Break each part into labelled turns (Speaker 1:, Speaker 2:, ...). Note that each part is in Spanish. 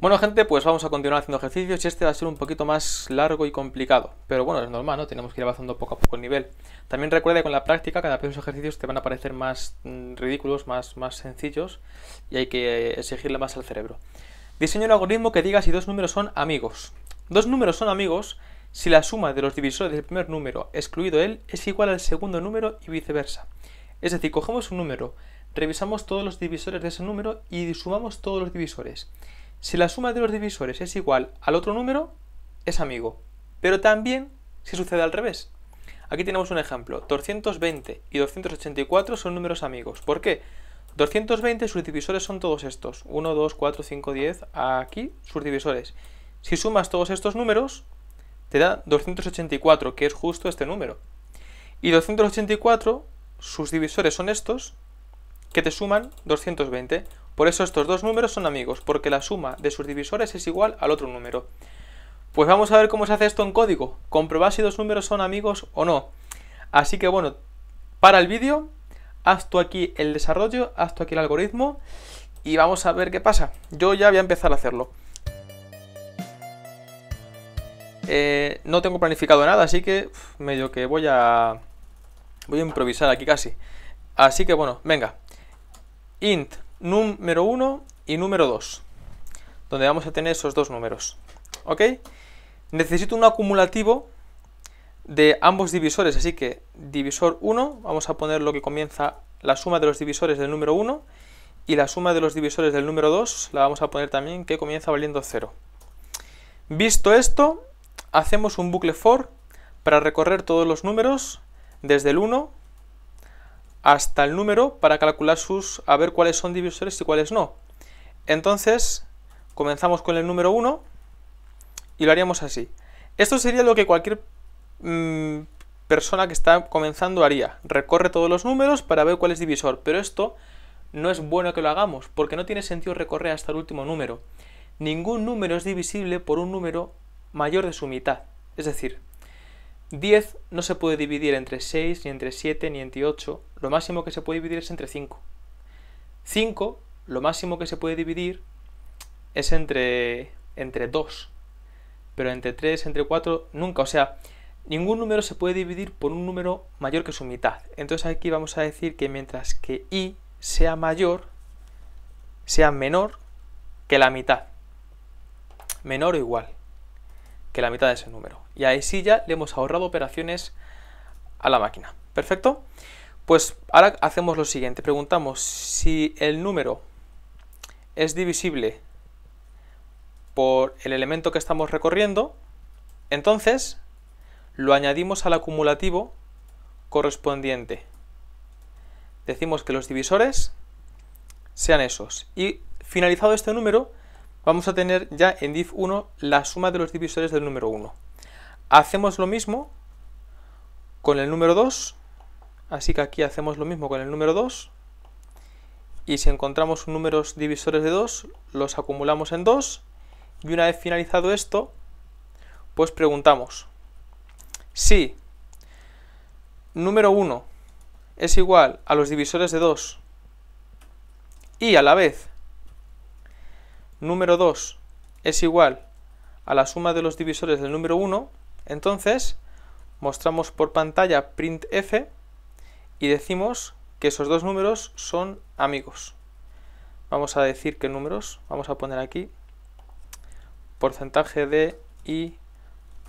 Speaker 1: Bueno gente, pues vamos a continuar haciendo ejercicios y este va a ser un poquito más largo y complicado, pero bueno, es normal, ¿no? Tenemos que ir avanzando poco a poco el nivel. También recuerda que con la práctica cada vez los ejercicios te van a parecer más mm, ridículos, más, más sencillos y hay que exigirle más al cerebro. Diseño un algoritmo que diga si dos números son amigos. Dos números son amigos si la suma de los divisores del primer número, excluido él, es igual al segundo número y viceversa. Es decir, cogemos un número, revisamos todos los divisores de ese número y sumamos todos los divisores. Si la suma de los divisores es igual al otro número, es amigo. Pero también si sucede al revés. Aquí tenemos un ejemplo. 220 y 284 son números amigos. ¿Por qué? 220 sus divisores son todos estos. 1, 2, 4, 5, 10. Aquí sus divisores. Si sumas todos estos números, te da 284, que es justo este número. Y 284, sus divisores son estos, que te suman 220. Por eso estos dos números son amigos, porque la suma de sus divisores es igual al otro número. Pues vamos a ver cómo se hace esto en código, comprobar si dos números son amigos o no. Así que bueno, para el vídeo, haz tú aquí el desarrollo, haz tú aquí el algoritmo y vamos a ver qué pasa. Yo ya voy a empezar a hacerlo. Eh, no tengo planificado nada, así que medio que voy a... Voy a improvisar aquí casi. Así que bueno, venga. int número 1 y número 2, donde vamos a tener esos dos números. ¿Ok? Necesito un acumulativo de ambos divisores, así que divisor 1, vamos a poner lo que comienza la suma de los divisores del número 1 y la suma de los divisores del número 2 la vamos a poner también que comienza valiendo 0. Visto esto, hacemos un bucle for para recorrer todos los números desde el 1 hasta el número para calcular sus, a ver cuáles son divisores y cuáles no. Entonces, comenzamos con el número 1 y lo haríamos así. Esto sería lo que cualquier mm, persona que está comenzando haría. Recorre todos los números para ver cuál es divisor, pero esto no es bueno que lo hagamos, porque no tiene sentido recorrer hasta el último número. Ningún número es divisible por un número mayor de su mitad. Es decir, 10 no se puede dividir entre 6, ni entre 7, ni entre 8. Lo máximo que se puede dividir es entre 5. 5, lo máximo que se puede dividir es entre, entre 2. Pero entre 3, entre 4, nunca. O sea, ningún número se puede dividir por un número mayor que su mitad. Entonces aquí vamos a decir que mientras que i sea mayor, sea menor que la mitad. Menor o igual que la mitad de ese número. Y ahí sí ya le hemos ahorrado operaciones a la máquina. ¿Perfecto? Pues ahora hacemos lo siguiente. Preguntamos si el número es divisible por el elemento que estamos recorriendo. Entonces lo añadimos al acumulativo correspondiente. Decimos que los divisores sean esos. Y finalizado este número, vamos a tener ya en div 1 la suma de los divisores del número 1. Hacemos lo mismo con el número 2, así que aquí hacemos lo mismo con el número 2, y si encontramos números divisores de 2, los acumulamos en 2, y una vez finalizado esto, pues preguntamos si número 1 es igual a los divisores de 2 y a la vez número 2 es igual a la suma de los divisores del número 1, entonces mostramos por pantalla printf y decimos que esos dos números son amigos. Vamos a decir qué números, vamos a poner aquí porcentaje de y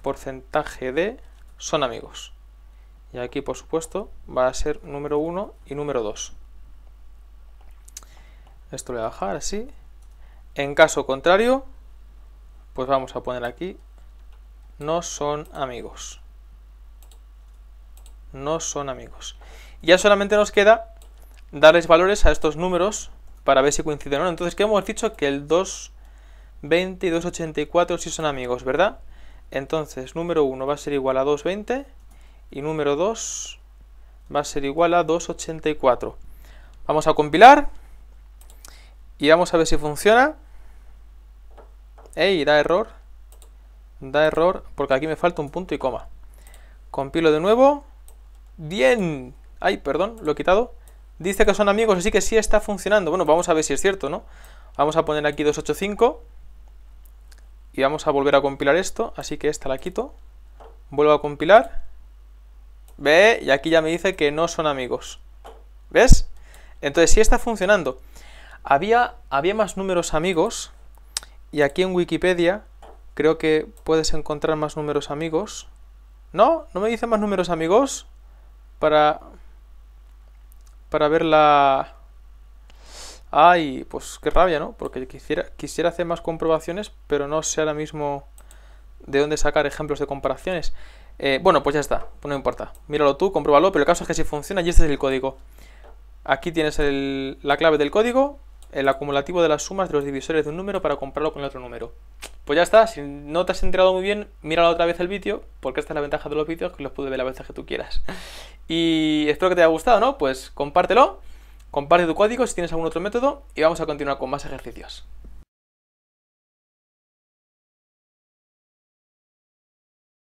Speaker 1: porcentaje de son amigos. Y aquí, por supuesto, va a ser número 1 y número 2. Esto lo voy a bajar así. En caso contrario, pues vamos a poner aquí, no son amigos. No son amigos. Ya solamente nos queda darles valores a estos números para ver si coinciden o no. Entonces, ¿qué hemos dicho? Que el 220 y 284 sí son amigos, ¿verdad? Entonces, número 1 va a ser igual a 220 y número 2 va a ser igual a 284. Vamos a compilar y vamos a ver si funciona. ¡Ey! Da error. Da error porque aquí me falta un punto y coma. Compilo de nuevo. ¡Bien! Ay, perdón, lo he quitado. Dice que son amigos, así que sí está funcionando. Bueno, vamos a ver si es cierto, ¿no? Vamos a poner aquí 285. Y vamos a volver a compilar esto. Así que esta la quito. Vuelvo a compilar. Ve, y aquí ya me dice que no son amigos. ¿Ves? Entonces sí está funcionando. Había, había más números amigos y aquí en Wikipedia creo que puedes encontrar más números amigos. No, no me dice más números amigos para para ver Ay, pues qué rabia, ¿no? Porque quisiera quisiera hacer más comprobaciones, pero no sé ahora mismo de dónde sacar ejemplos de comparaciones. Eh, bueno, pues ya está, pues no importa. Míralo tú, compruébalo, pero el caso es que si funciona y este es el código. Aquí tienes la clave del código el acumulativo de las sumas de los divisores de un número para compararlo con el otro número. Pues ya está, si no te has enterado muy bien, míralo otra vez el vídeo, porque esta es la ventaja de los vídeos, que los puedes ver la ventaja que tú quieras. Y espero que te haya gustado, ¿no? Pues compártelo, comparte tu código si tienes algún otro método y vamos a continuar con más ejercicios.